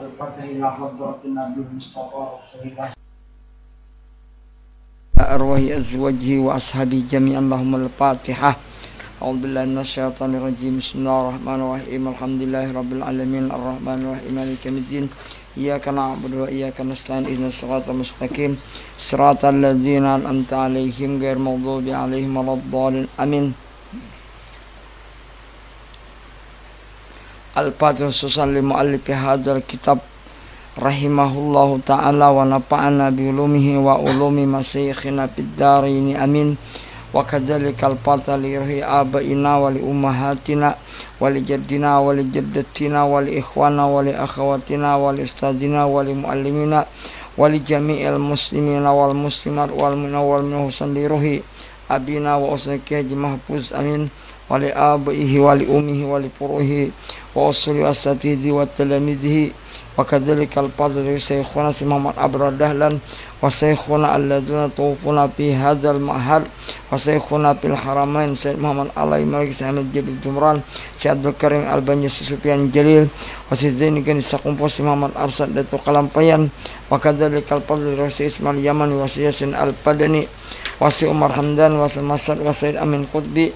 القدر إلى النبي أزواجه وأصحابه جميعا اللهم الفاتحة أعوذ بالله من الشيطان الرجيم بسم الله الرحمن الرحيم الحمد لله رب العالمين الرحمن الرحيم مالك يوم الدين إياك نعبد وإياك نستعين إهدنا الصراط المستقيم صراط الذين أنعمت عليهم غير المغضوب عليهم ولا الضالين آمين Al-Fatih Susan li kitab rahimahullahu ta'ala wa nafa'ana bi wa ulumi masyikhina fid ini amin wa kadzalika al-fata li ruhi abaina wa li ummahatina wa li jaddina wa li jaddatina wa li ikhwana wa li akhawatina wa li ustadina wa li muallimina wa li jami'il muslimina wal muslimat wal mu'minin wal muhsan li ruhi abina wa usnaki haji mahfuz amin wa li abaihi wa li وأصل أساتذتي وتلاميذه وكذلك البادر شيخنا محمد أبرار دهلان وشيخنا الذين توفونا في هذا المعهد وشيخنا في الحرمين سيد محمد علي مالك سيد أحمد جبل جمران سيد عبد الكريم البنيسي سفيان جليل وسيد زين كان ساقمبوس محمد أرسل دتو قلمبيان وكذلك البادر سيد إسماعيل اليمن وسياسين البدني وسي عمر حمدان وسي مسعد وسيد أمين قطبي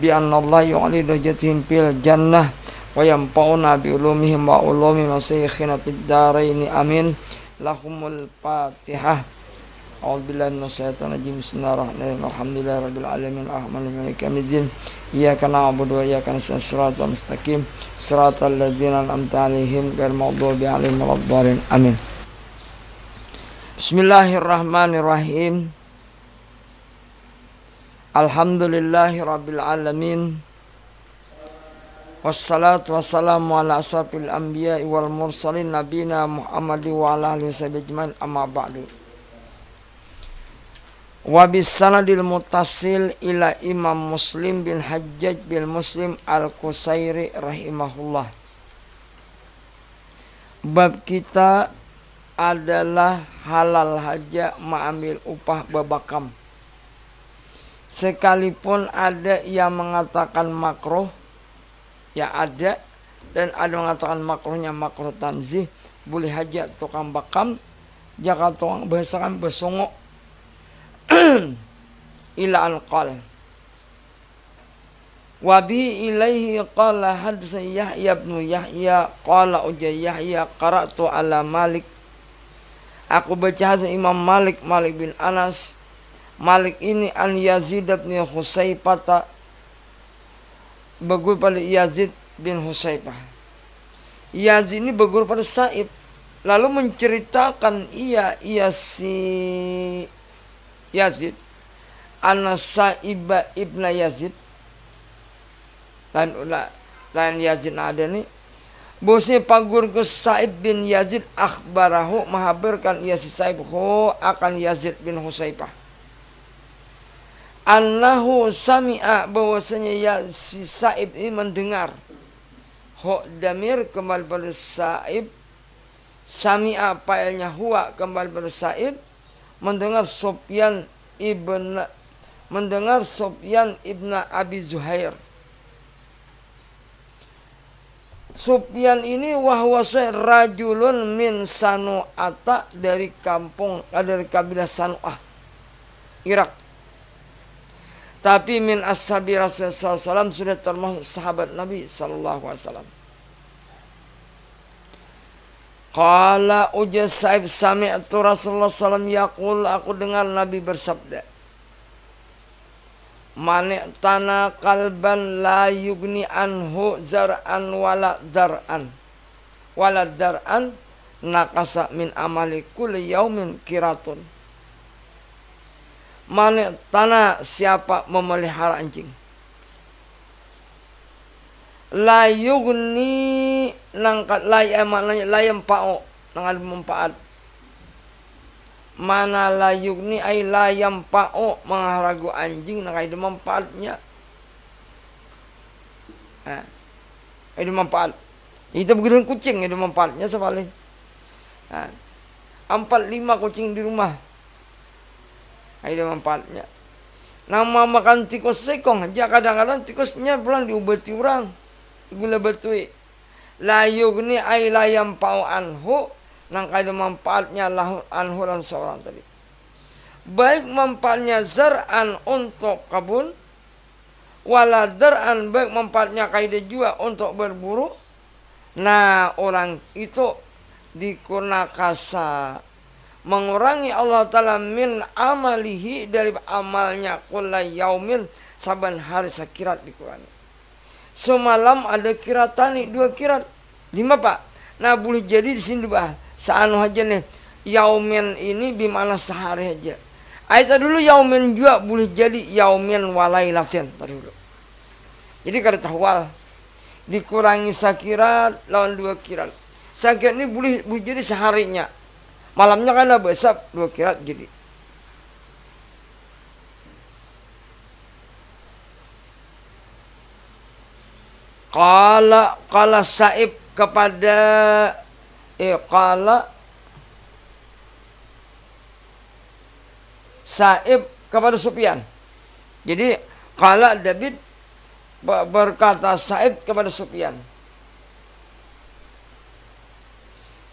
بأن الله يعلي درجتهم في الجنة وينفعنا بعلومهم وعلوم مشايخنا في الدارين آمين لهم الفاتحة أعوذ بالله من الشيطان الرجيم بسم الله الرحمن الرحيم الحمد لله رب العالمين الرحمن الرحيم يوم الدين إياك نعبد وإياك نستعين صراط المستقيم صراط الذين أنعمت عليهم غير المغضوب عليهم ولا الضالين آمين Bismillahirrahmanirrahim Alhamdulillahi Rabbil Alamin Wassalatu wassalamu ala asrafil anbiya wal mursalin nabina Muhammad wa ala alihi wasallam amma ba'du. Wa bisanadil mutasil ila Imam Muslim bin Hajjaj bin Muslim Al-Qusairi rahimahullah. Bab kita adalah halal haja ma'amil upah babakam sekalipun ada yang mengatakan makruh ya ada dan ada mengatakan makruhnya makruh tanzih boleh haja tukang bakam jangan tukang besaran besongok ila alqal wabi ilaihi qala hadsa yahya ibn yahya qala uja yahya qara'tu ala malik aku baca hadsa imam malik malik bin anas malik ini an yazid ibn husaifata berguru pada Yazid bin Husaybah. Yazid ini berguru pada Saib. Lalu menceritakan ia, ia si Yazid. Anas Saiba ibn Yazid. Lain, lain Yazid ada nih. Bosnya panggur ke Saib bin Yazid akhbarahu mahabarkan ia si Saib oh, akan Yazid bin Husaybah Annahu sami'a bahwasanya ya si Saib ini mendengar. ho damir kembali pada Saib. Sami'a paelnya huwa kembali pada Saib. Mendengar Sofyan ibn mendengar Sofyan ibn Abi Zuhair. Sufyan ini wahwa rajulun min Sanu'ata dari kampung dari kabilah Sanu'ah Irak tapi min ashabi Rasulullah SAW sudah termasuk sahabat Nabi SAW. Qala uja sa'ib sami'tu Rasulullah SAW yakul aku dengar Nabi bersabda. Manik tanah kalban la yugni anhu zar'an wala dar'an. Wala dar'an nakasa min amali kulli yaumin kiratun Mana tanah siapa memelihara anjing. La yugni nangkat layam maknanya layam pao nangal mempaat. Mana la yugni ay layam pao mengharagu anjing nangai mempaatnya. Ha. Itu mempaat. Itu begitu kucing itu mempaatnya sebalik. Ha. Empat lima kucing di rumah Ayo manfaatnya. Nama makan tikus sekong aja kadang-kadang tikusnya pulang diubati orang. Gula betui. Layu ni ay layam pau anhu nang kada manfaatnya lahu anhu dan seorang tadi. Baik manfaatnya zar'an untuk kabun wala dar'an baik manfaatnya kaida jua untuk berburu. Nah orang itu dikurna kasa mengurangi Allah Ta'ala min amalihi dari amalnya kulla yaumin saban hari sekirat Quran. semalam ada kiratani dua kirat lima pak nah boleh jadi di sini bah seanu aja nih yaumin ini di mana sehari aja Aita dulu yaumin juga boleh jadi yaumin latin dulu. Jadi kata tahwal dikurangi sakirat lawan dua kirat. Sakirat ini boleh, boleh jadi seharinya malamnya kan ada besap dua kirat jadi Kala kala Saib kepada eh kala Saib kepada Sufyan. Jadi kala David berkata Saib kepada Sufyan.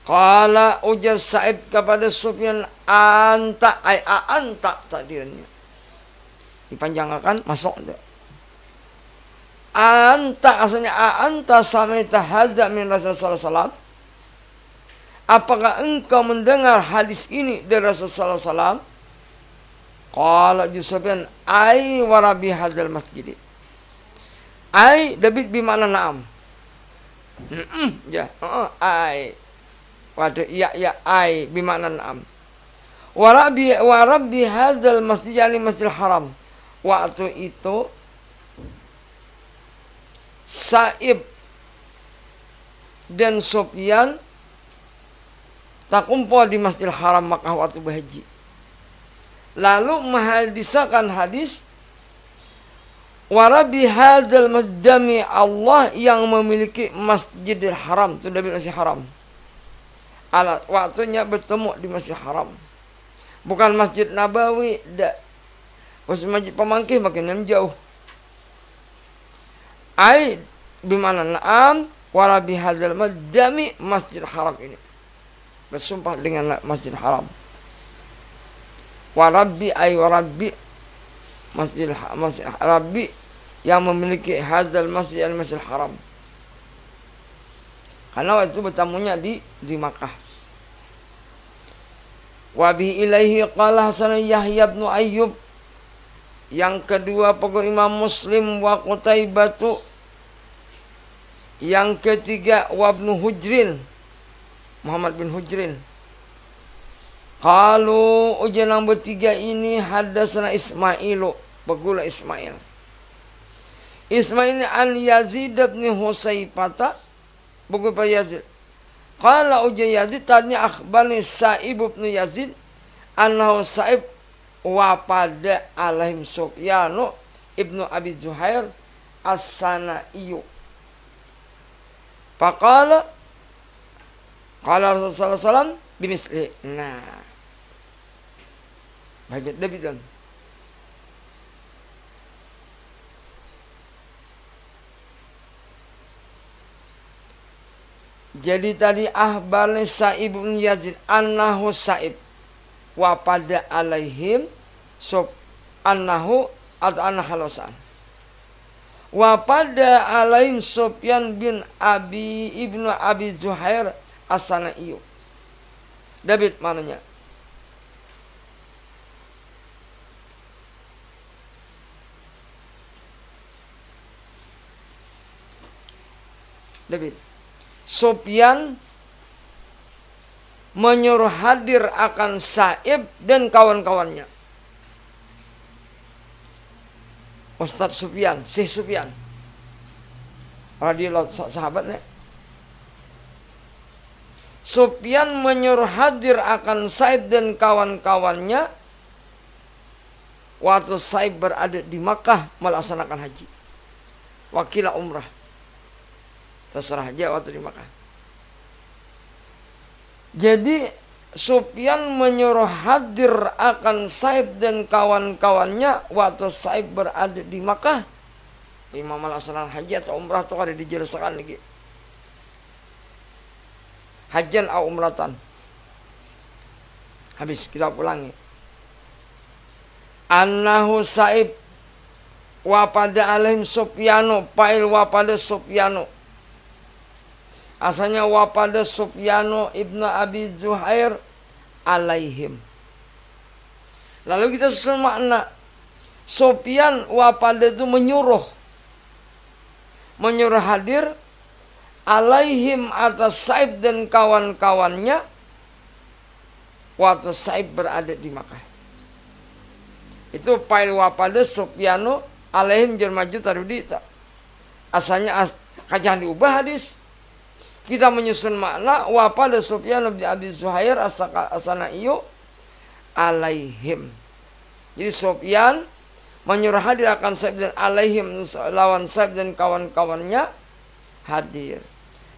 Kala ujar Said kepada Sufyan anta ay anta takdirnya. Dipanjangkan masuk Anta asalnya anta samita hadza min Rasul sallallahu Apakah engkau mendengar hadis ini dari Rasul sallallahu Qala Jusufyan ai warabi hadal masjid. Ai dabit bi mana na'am. Mm ya, uh, ai pada iya iya ai bimana na'am warab rabbi wa rabbi masjid yani masjid haram waktu itu Saib dan Sofyan tak kumpul di masjid Haram Makkah waktu berhaji. Lalu menghadisakan hadis Warabi hadal masjid Allah yang memiliki masjid Haram, itu Nabi Masjid Haram alat waktunya bertemu di Masjid Haram. Bukan Masjid Nabawi, tidak. Masjid, Masjid Pemangkih makin jauh. Ai bimana na'am warabi hadal madami Masjid Haram ini. Bersumpah dengan Masjid Haram. Warabi, ay warabi, Masjid, masjid Rabbi yang memiliki hadal masjid al-masjid haram. Karena waktu itu bertamunya di di Makkah. Wa bi ilaihi qala hasan Yahya bin Ayyub. Yang kedua pegur Imam Muslim wa Qutaibatu. Yang ketiga Wabnu Hujrin. Muhammad bin Hujrin. Kalau ujian yang bertiga ini hadasna Ismailu. Pegula Ismail. Ismail an Yazid bin Husaifata. Pegula Yazid. Qala uja Yazid tanya akhbani Sa'ib ibn Yazid Anahu Sa'ib wa pada alaihim Sufyanu ibnu Abi Zuhair as-Sanaiyu. Faqala qala Rasulullah sallallahu bimisli. Nah. Banyak lebih dan Jadi tadi ahbal Sa'ib bin Yazid annahu Sa'ib wa pada alaihim so annahu at anhalosan. Wa pada alaihim Sufyan bin Abi Ibnu Abi Zuhair asana iyo. David mananya? David. Sopian menyuruh hadir akan Saib dan kawan-kawannya. Ustadz Sufyan, Syekh Sufyan. Radio sahabatnya. Sufyan menyuruh hadir akan Said dan kawan-kawannya waktu Said berada di Makkah melaksanakan haji. Wakilah umrah terserah Jawa terima kasih. Jadi Sufyan menyuruh hadir akan Saib dan kawan-kawannya waktu Saib berada di Makkah. Imam melaksanakan haji atau umrah itu ada dijelaskan lagi. Hajian atau umratan. Habis kita pulangi. Annahu Saib wapada alim Sufyanu, pail wapada Sufyanu Asalnya wapada Sufyano ibnu Abi Zuhair alaihim. Lalu kita susun makna. Sofyan wapada itu menyuruh. Menyuruh hadir. Alaihim atas Saib dan kawan-kawannya. Waktu Saib berada di Makkah. Itu pail wapada Sofyano alaihim jermaju tarudita. Asalnya as, kajian diubah hadis kita menyusun makna wa pada Sufyan bin Abi Zuhair asana iyo alaihim. Jadi Sufyan menyuruh hadir akan Sa'ib dan alaihim lawan Sa'ib dan kawan-kawannya hadir.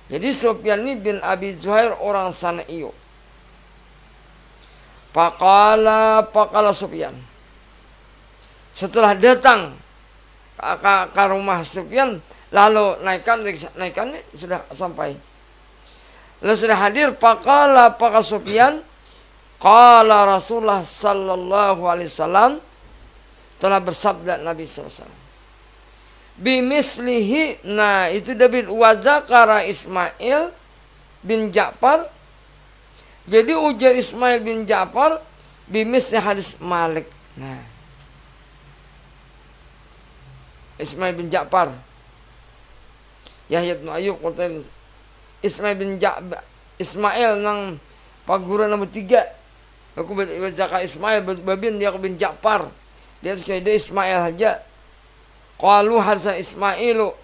Jadi Sufyan ini bin Abi Zuhair orang sana iyo. Pakala pakala Sufyan. Setelah datang ke, ke, ke rumah Sufyan lalu naikkan naikkan sudah sampai lalu sudah hadir pakala pak Sufyan qala Rasulullah sallallahu alaihi wasallam telah bersabda Nabi sallallahu alaihi wasallam bimislihi nah itu David wazakara Ismail bin Ja'far jadi ujar Ismail bin Ja'far bimisli hadis Malik nah Ismail bin Ja'far Yahya bin Ayyub Ismail bin Ja'ba Ismail nang paguran nomor tiga aku baca Ismail babin dia bin Ja'far dia sekali dia Ismail saja. Kalu harsa Ismail lo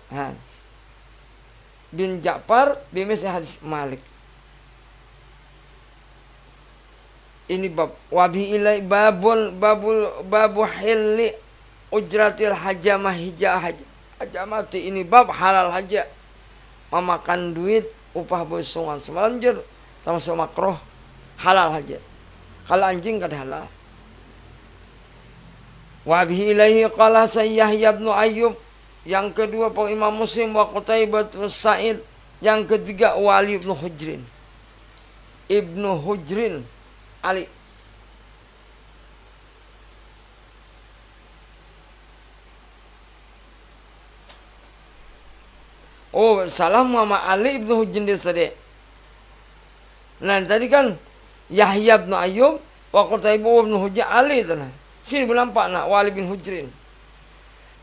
bin Ja'far bimis hadis Malik ini bab wabi ilai babul babul babu hilli ujratil hajamah hijah hajamati ini bab halal haja memakan duit upah semanjer sama termasuk makroh halal aja kalau anjing kada halal Wabihi ilaihi qala Sayyahya ibn Ayyub yang kedua pak Imam Muslim wa Qutaibah Sa'id yang ketiga Wali ibn Hujrin Ibnu Hujrin Ali Oh, salam sama Ali ibnu Jindisri. Nah, tadi kan Yahya ibnu Ayyub, wa ibnu Hujir Ali itu nah. Sini nampak nak Wali bin Hujrin.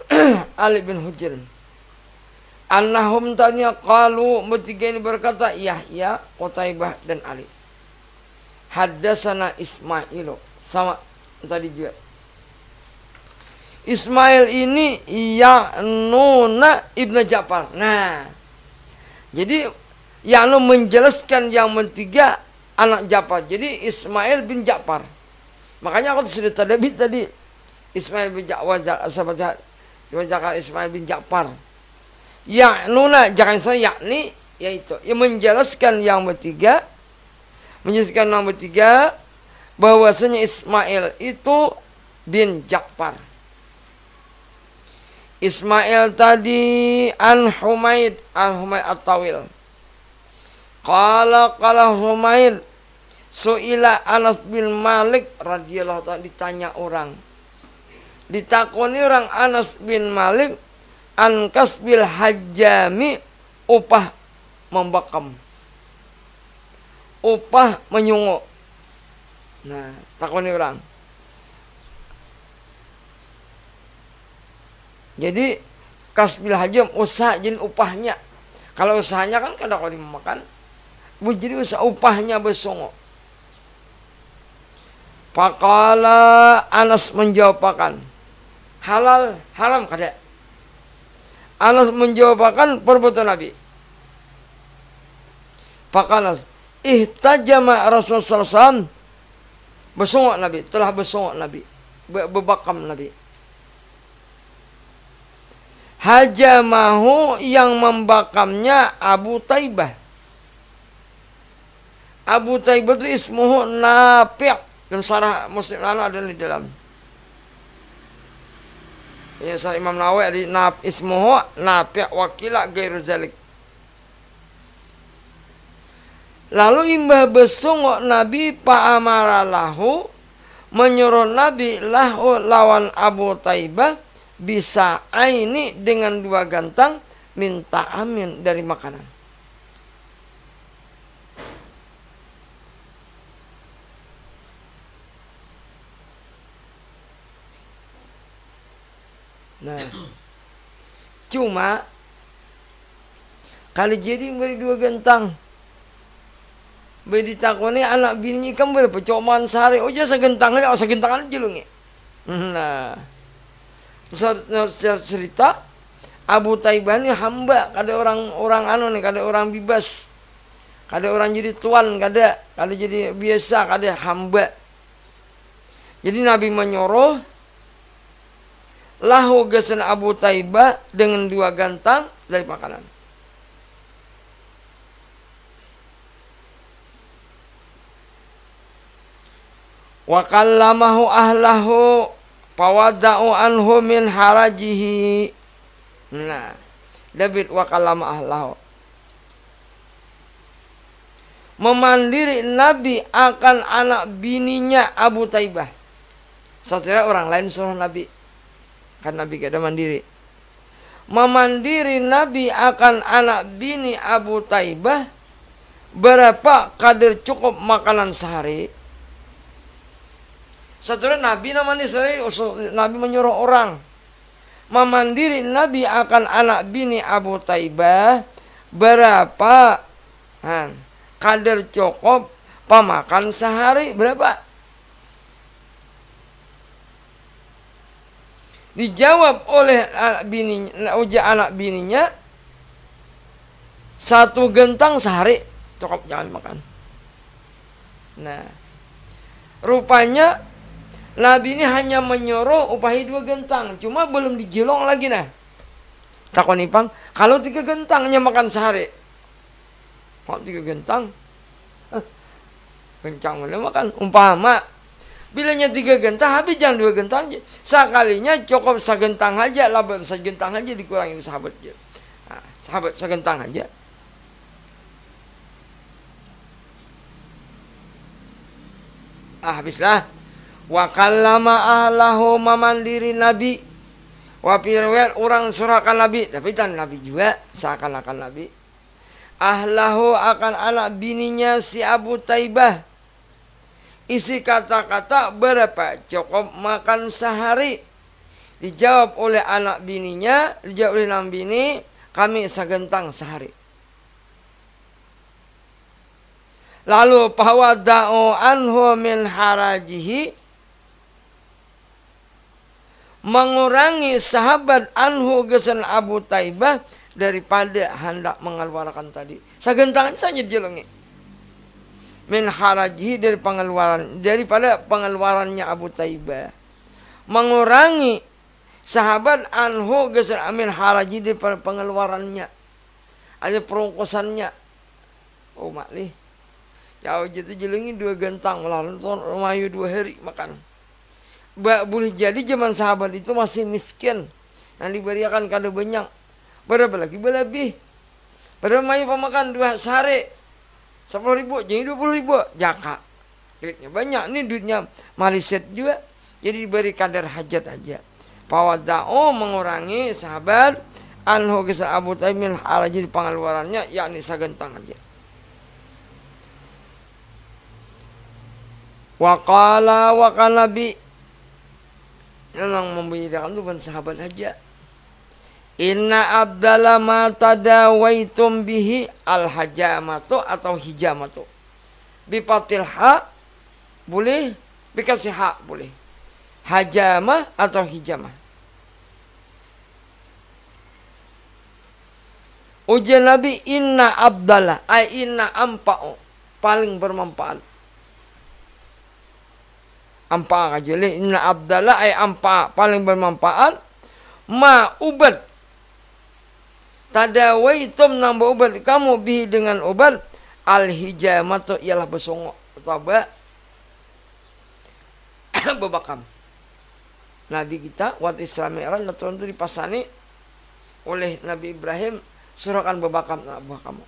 Ali bin Hujrin. Anahum tanya kalu bertiga ini berkata Yahya, Kotaibah dan Ali. Haddasana Ismailo sama tadi juga Ismail ini Ya'nuna Ibnu Ja'far. Nah, jadi Ya'nu menjelaskan yang ketiga anak Ja'far. Jadi Ismail bin Ja'far. Makanya aku sudah terdebit tadi Ismail bin Ja'far sahabat Ja'far Ismail bin Ja'far. Ya'nuna jangan saya yakni yaitu yang menjelaskan yang ketiga menjelaskan nomor tiga bahwasanya Ismail itu bin Ja'far. Ismail tadi An Humaid An Humaid At-Tawil Kala kala Humaid Su'ila Anas bin Malik radhiyallahu ta'ala ditanya orang Ditakoni orang Anas bin Malik An kasbil Hajami upah membakam upah menyunguk. Nah takoni orang Jadi kasbil hajam usaha jin upahnya. Kalau usahanya kan kada kalau dimakan, jadi usah upahnya besongo. Pakala Anas menjawabkan halal haram kada. Anas menjawabkan perbuatan Nabi. Pakala ihtajama Rasulullah SAW besongo Nabi telah besongo Nabi bebakam Nabi hajamahu yang membakamnya Abu Taibah. Abu Taibah itu ismuhu Nafi' dan sarah Muslim lalu ada di dalam. Ya sarah Imam Nawawi ada naf ismuhu Nafi' wakila gairu zalik. Lalu imbah besungok Nabi Pak lahu menyuruh Nabi lahu lawan Abu Taibah bisa ini dengan dua gantang minta amin dari makanan. Nah, cuma kalau jadi beri dua gantang, beri takoni anak bininya kan berpecoman sehari, oh jasa iya, segentang aja, oh, segentang aja lu ya. Nah, cerita Abu Taibah ini hamba kada orang-orang anu nih kada orang bebas kada orang jadi tuan kada kada jadi biasa kada hamba jadi Nabi menyuruh lahu gesen Abu Taibah dengan dua gantang dari makanan wa ahlahu Pawadau anhu min harajihi nah David wa kalama ahlahu memandiri Nabi akan anak bininya Abu Taibah. Setelah orang lain suruh Nabi. Kan Nabi kada mandiri. Memandiri Nabi akan anak bini Abu Taibah. Berapa kadir cukup makanan sehari? Setelah Nabi namanya sendiri, Nabi menyuruh orang memandiri Nabi akan anak bini Abu Taibah berapa han, kader cukup pemakan sehari berapa? Dijawab oleh anak bini, uja anak bininya satu gentang sehari cukup jangan makan. Nah, rupanya Nabi ini hanya menyuruh upahi dua gentang, cuma belum dijilong lagi nah. Takon ipang, kalau tiga gentangnya makan sehari. Kalau tiga gentang, eh, kencang boleh makan. Umpama, bilanya tiga gentang, habis jangan dua gentang. Sekalinya cukup segentang aja, laban segentang aja dikurangin sahabat. Nah, sahabat segentang aja. Ah, habislah wa kallama ahlahu mamandiri nabi wa pirwet orang surahkan nabi tapi kan nabi juga seakan-akan nabi ahlahu akan anak bininya si Abu Taibah isi kata-kata berapa cukup makan sehari dijawab oleh anak bininya dijawab oleh enam bini kami segentang sehari lalu pawadau anhu min harajihi mengurangi sahabat anhu gesen Abu Taibah daripada hendak mengeluarkan tadi. Sagentangan saja dijelangi Min dari pengeluaran daripada pengeluarannya Abu Taibah. Mengurangi sahabat anhu gesen amin haraji dari pengeluarannya. Ada perungkusannya. Oh maklih. Jauh jadi jelengi dua gentang melalui rumah dua hari makan bak boleh jadi zaman sahabat itu masih miskin yang diberikan kado banyak berapa lagi berlebih pada mai pemakan dua sehari sepuluh ribu jadi dua puluh ribu jaka duitnya banyak nih duitnya maliset juga jadi diberi kadar hajat aja pawadao mengurangi sahabat anhu kisah Abu taimil ala jadi pengeluarannya yakni sagentang aja Wakala wakala bi yang membedakan itu bukan sahabat aja Inna abdala ma tadawaitum bihi al hajamatu atau hijamatu. Bipatil ha boleh, Bikasih ha boleh. Hajamah atau hijamah. Ujian Nabi inna abdala ay inna ampa'u paling bermanfaat ampa jadi inna abdallah ay ampa paling bermanfaat ma ubat tom nambah ubat kamu bihi dengan ubat al hijamatu ialah besongok taba bebakam Nabi kita waktu Islam Iran turun itu dipasani oleh Nabi Ibrahim surahkan bebakam nah, kamu.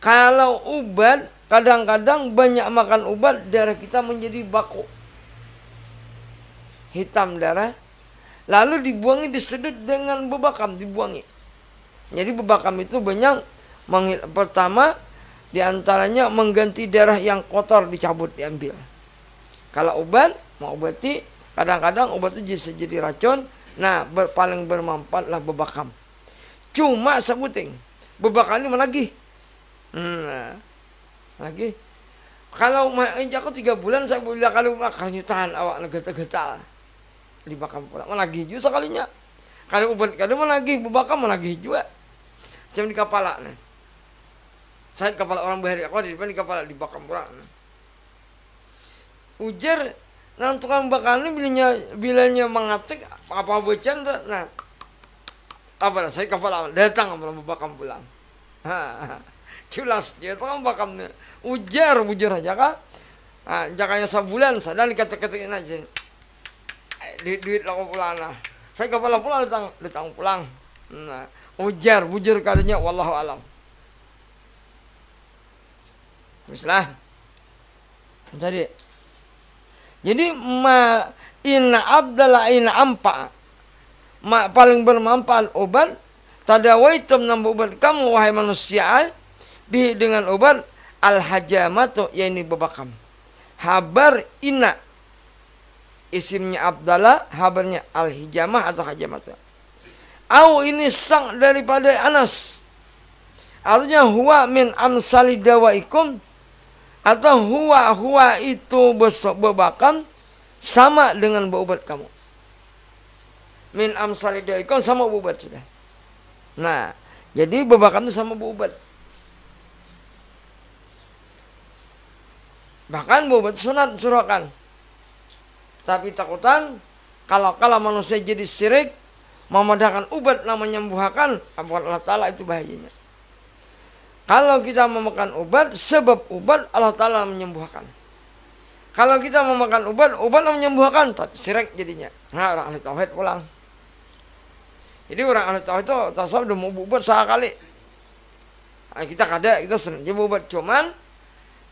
Kalau ubat kadang-kadang banyak makan ubat darah kita menjadi baku hitam darah, lalu dibuangi disedut dengan bebakam, dibuangi. Jadi bebakam itu banyak menghil, pertama diantaranya mengganti darah yang kotor dicabut diambil. Kalau obat mau obati kadang-kadang obat itu bisa jadi racun. Nah ber, paling bermanfaatlah bebakam. Cuma sebuting bebakam ini lagi. Hmm, lagi kalau injak tiga bulan saya bilang kalau makanya tahan awak getal-getal dibakar pula lagi juga sekalinya ubat uban mana lagi mana lagi juga eh. cem di kepala nah saya kepala orang bahari aku di depan di kepala dibakar pula nah. ujar nah tukang bakarnya bilanya bilanya mengatik apa bercanda nah apa saya kepala datang orang bubakar pulang culas dia tukang bakamnya ujar ujar aja kak nah, jakanya sebulan sadar dikata-katain aja duit duit laku lah, saya kepala pulang datang datang pulang nah ujar ujar katanya wallahu alam Teruslah, Jadi jadi ma in abdala in ampa ma paling bermanfaat obat tadawaitum nambah obat kamu wahai manusia bi dengan obat al hajamatu yaitu bebakam habar ina isimnya Abdallah, habarnya Al-Hijamah atau Hajamah. Au ini sang daripada Anas. Artinya huwa min amsali dawaikum atau huwa huwa itu bebakan sama dengan obat kamu. Min amsali dawaikum sama obat sudah. Nah, jadi bebakan itu sama obat. Bahkan obat sunat surahkan. Tapi takutan kalau kalau manusia jadi syirik memadahkan ubat namanya menyembuhkan ampunan Allah Ta'ala itu bahayanya. Kalau kita memakan ubat sebab ubat Allah Ta'ala menyembuhkan. Kalau kita memakan ubat ubat yang menyembuhkan, tapi syirik jadinya. Nah, orang ahli tauhid pulang. Jadi orang ahli tauhid itu tasawuf udah mau ubat sekali. Nah, kita kada, kita senang ubat Cuman,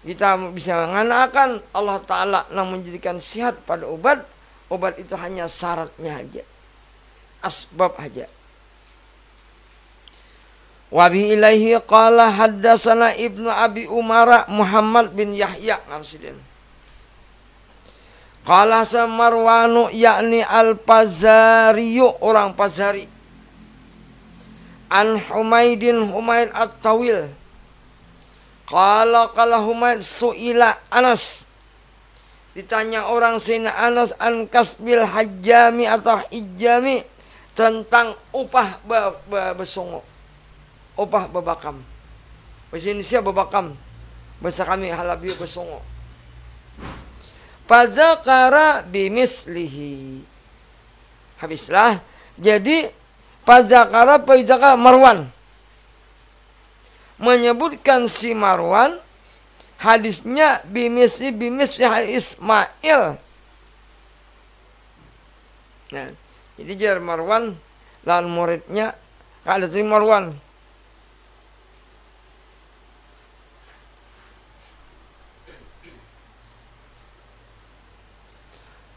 kita bisa menganakan Allah Ta'ala yang menjadikan sihat pada obat. Obat itu hanya syaratnya aja. Asbab aja. Wabi ilaihi qala haddasana Ibnu Abi Umara Muhammad bin Yahya Namsidin. Qala samarwanu yakni al-Pazariyu orang Pazari. An Humaidin Humaid At-Tawil kalau kalau Humaid suila Anas ditanya orang sini Anas an kasbil hajami atau hijami tentang upah be, be, upah babakam bahasa Indonesia babakam bahasa kami halabi besongo pazakara bimislihi habislah jadi pazakara pazakara marwan menyebutkan si Marwan hadisnya bimisi bimisi Ismail. Nah, jadi jar Marwan dan muridnya kalau si Marwan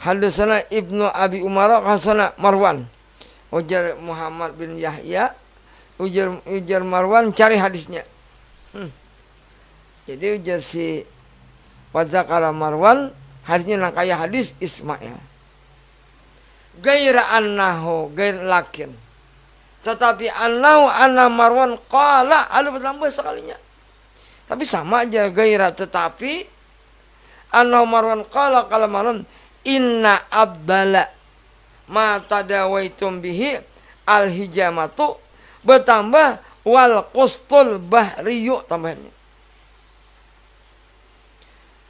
Hadisana Ibnu Abi Umar Hasanah Marwan Ujar Muhammad bin Yahya ujar ujar Marwan cari hadisnya hmm. jadi ujar si Wazakara Marwan hadisnya nangkaya hadis Ismail gaira annahu gair lakin tetapi annahu anna Marwan qala alu bertambah sekalinya tapi sama aja gaira tetapi annahu Marwan qala kalau Marwan inna abdala ma tadawaitum bihi al hijamatu bertambah wal kostol bahriyu tambahnya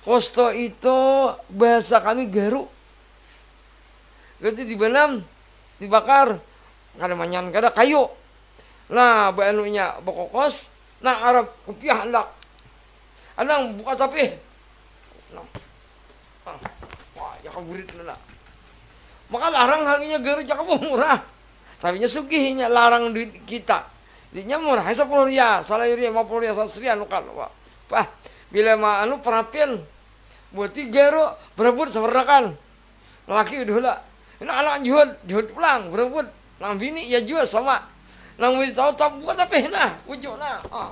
Kosto itu bahasa kami garu. Jadi dibenam, dibakar, kada manyan kada kayu. Nah, bahannya bokokos, nah Arab kupiah hendak. Anang buka tapi. Nah. Ah, wah, ya kaburit nana. Maka larang harganya garu jaka ya murah. Tapinya sugihinya larang duit kita. Duitnya murah, hanya sepuluh ria, salah ria, lima puluh ria, seratus ria, nukal. Wah, bila ma anu perapian, buat tiga ro, berebut seberakan Laki udah lah, ini anak juhud, juhud pulang, berebut. Nang bini ya jual sama, nang bini tahu tahu buat tapi nah, ujuk nah. Oh. Ah.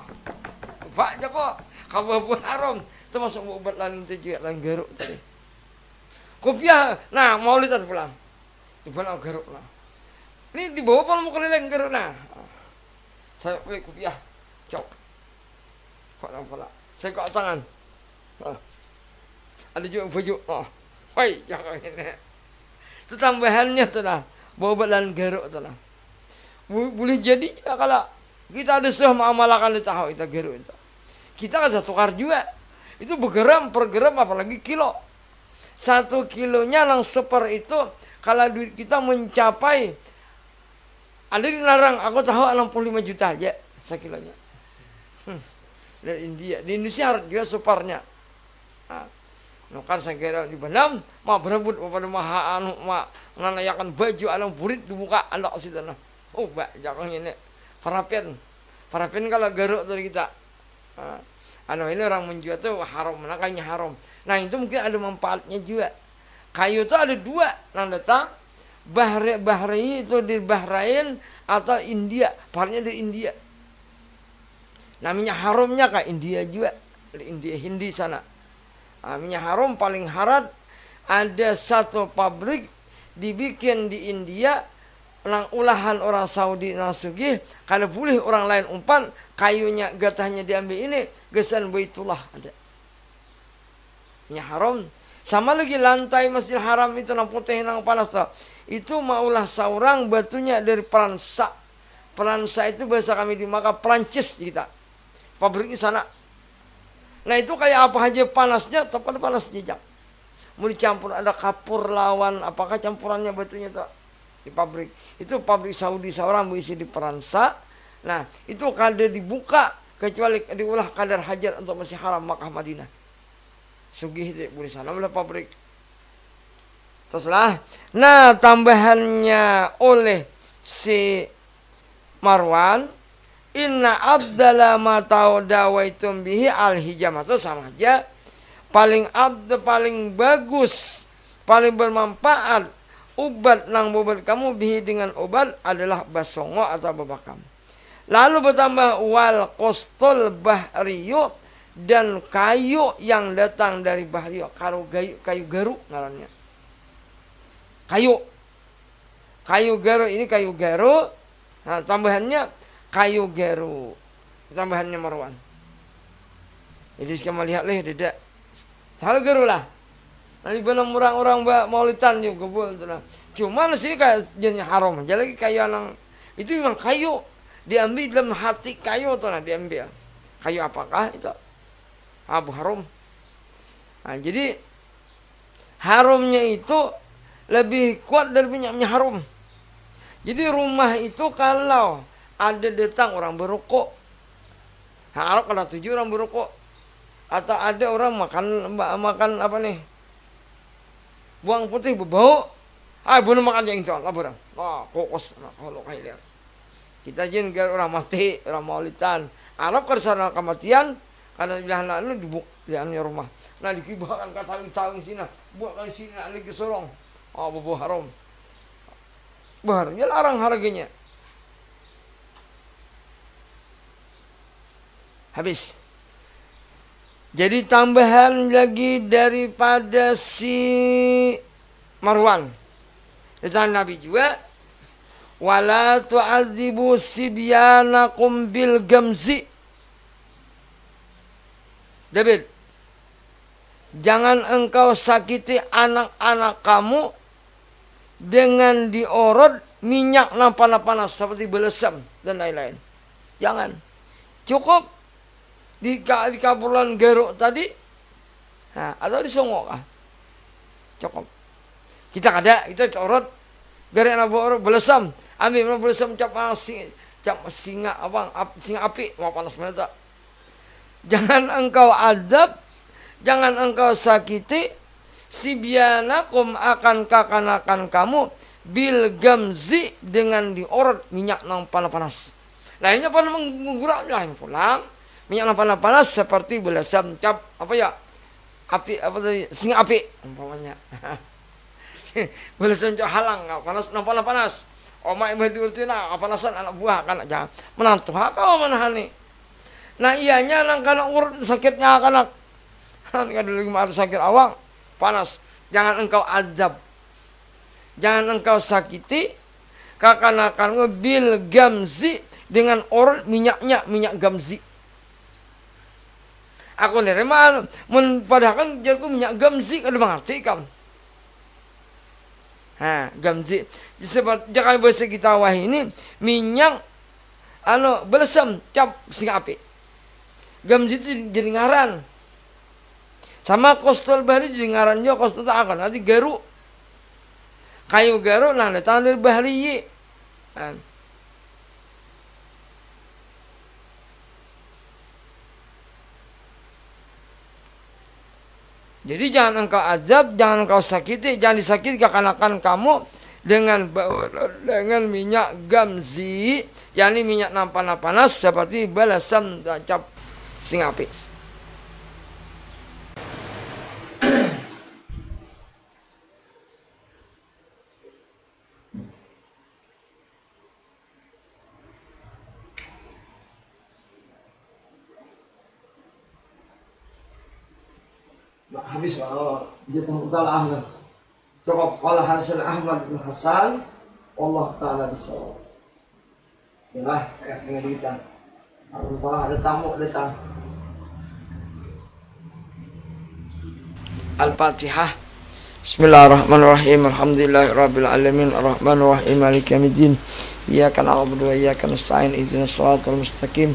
Pak Joko, kamu pun haram, termasuk buat lain itu juga lain garuk tadi. Kopiah, nah mau lihat pulang, pulang garuk lah. Ini di bawah pun mau keliling ke nah. Saya beli kupiah Cok. Kok pala. Saya kok tangan. Ah. Ada juga baju. Oh. Ah. woi jangan ini. Itu tambahannya tuh lah. Bawa badan geruk tuh lah. Boleh jadi juga kalau kita ada sudah mengamalkan itu tahu kita geruk itu. Kita kan tukar juga. Itu bergeram per geram apalagi kilo. Satu kilonya langsung seper itu kalau kita mencapai ada yang aku tahu 65 juta aja sekilonya. Hmm. Dari India, di Indonesia harus juga suparnya. Ah. Nah, kan saya kira di bandam, ma berebut kepada maha anu ma nanayakan baju alam burit dibuka anak tanah. Oh, mbak, jangan ini. Parapen, parapen kalau garuk dari kita. Nah, anu ini orang menjual tuh haram, kayaknya haram. Nah itu mungkin ada manfaatnya juga. Kayu tuh ada dua, yang datang Bahre Bahrain itu di Bahrain atau India, parnya di India. Namanya harumnya kak India juga, di India Hindi sana. Namanya harum paling harat ada satu pabrik dibikin di India Nang ulahan orang Saudi nasugi kalau boleh orang lain umpan kayunya getahnya diambil ini gesan baitullah ada nya haram sama lagi lantai masjid haram itu nang putih nang panas tuh itu maulah saurang batunya dari Peransa. Peransa itu bahasa kami di maka Perancis kita. pabrik di sana. Nah itu kayak apa aja panasnya, tepat panas jejak. Mau dicampur ada kapur lawan, apakah campurannya batunya itu di pabrik. Itu pabrik Saudi saurang berisi di Peransa. Nah itu kada dibuka kecuali diulah kadar hajar untuk masih haram Makkah Madinah. Sugih itu boleh sana pabrik teruslah. nah tambahannya oleh si Marwan inna abdala ma dawaitum bihi al hijamah itu sama aja paling abd paling bagus paling bermanfaat obat nang bobat kamu bihi dengan obat adalah basongo atau babakam lalu bertambah wal kostol bahriyo dan kayu yang datang dari bahriyo. kalau kayu, kayu garuk ngarannya kayu. Kayu garu ini kayu garu. Nah, tambahannya kayu garu. Tambahannya Marwan. Jadi sekali melihat leh tidak. Hal garu lah. Nanti belum orang-orang mbak maulitan juga tuh lah. Cuma sih kayak jenis haram. Jadi lagi kayu anang itu memang kayu diambil dalam hati kayu tuh nah diambil. Kayu apakah itu? Abu haram. Nah, jadi harumnya itu lebih kuat dari minyaknya harum. Jadi rumah itu kalau ada datang orang berokok, harap tujuh orang berokok, atau ada orang makan makan apa nih buang putih berbau, ah belum makan yang itu, lah orang, wah kokos, kalau nah, kayak kita jin orang mati, orang maulitan, Arab sana kematian, karena bilang lalu dibuk, bilahnya rumah, nah dikibakan kata tawing sini, buat kali sini, lagi sorong. Oh, bubuh haram. Bahar, ya larang harganya. Habis. Jadi tambahan lagi daripada si Marwan. Dan Nabi juga wala tu'adzibu sibyanakum bil gamzi. David, jangan engkau sakiti anak-anak kamu dengan diorot minyak panas-panas seperti belesem dan lain-lain. Jangan. Cukup di, kapulan kabulan geruk tadi nah, atau di songok ah. Cukup. Kita kada, kita corot gerek na belasam belesem. Amin belesem cap singa, cap singa abang ap, singa api mau panas mana Jangan engkau adab, jangan engkau sakiti sibyanakum akan kakanakan kamu bil gamzi dengan diorot minyak nang panas panas. Lainnya pun menggurak lain pulang minyak nang panas panas seperti belasan cap apa ya api apa tadi singa api umpamanya. belasan samcap halang panas nang panas panas. Oma imah diurtina kapanasan anak buah kan jangan menantu kau menahani. Nah ianya nang kana urut sakitnya kanak. Kan hari sakit awang panas. Jangan engkau azab. Jangan engkau sakiti. Kakanakan ngebil gamzi dengan orang minyaknya minyak gamzi. Aku nerima mun padahal kan jadiku minyak gamzi ada kan mengerti kamu. Ha, gamzi. Disebut jangan bahasa kita wah ini minyak anu belasam cap sing api. Gamzi itu jadi sama kostel bahari jadi ngarannya kostel tak akan. Nanti garu Kayu garu nanti tanir bahari ye. Kan. Jadi jangan engkau azab, jangan engkau sakiti, jangan disakiti kekanakan kamu dengan dengan minyak gamzi, yakni minyak nampan panas seperti balasan cap singapit. Nah, habis Allah oh, dia tengkutala Ahmad cukup kalau Hasan Ahmad bin Hasan Allah Ta'ala bisawab Bismillah, ya, dengan kita salah ada tamu datang Al-Fatihah Bismillahirrahmanirrahim Alhamdulillah Alamin Ar-Rahmanirrahim Malik Yamidin Iyakan A'budu wa Iyakan Nasta'in Ihdinas Siratal Mustaqim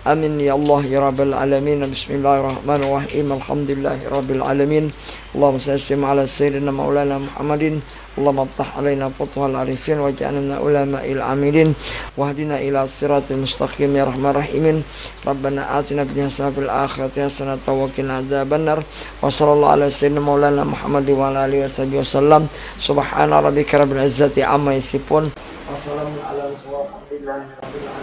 Amin ya Allah ya Rabbal Alamin Bismillahirrahmanirrahim Alhamdulillahi Rabbil Alamin اللهم صل ala Sayyidina Maulana Muhammadin اللهم افتح علينا فتوح العارفين واجعلنا من علماء العاملين واهدنا الى الصراط المستقيم يا رحمن الرحيم ربنا اتنا في الحسنه في الاخره حسنه وقنا عذاب النار وصلى الله على سيدنا مولانا محمد وعلى اله وصحبه وسلم سبحان ربك رب العزه عما يصفون وسلام على المرسلين والحمد رب العالمين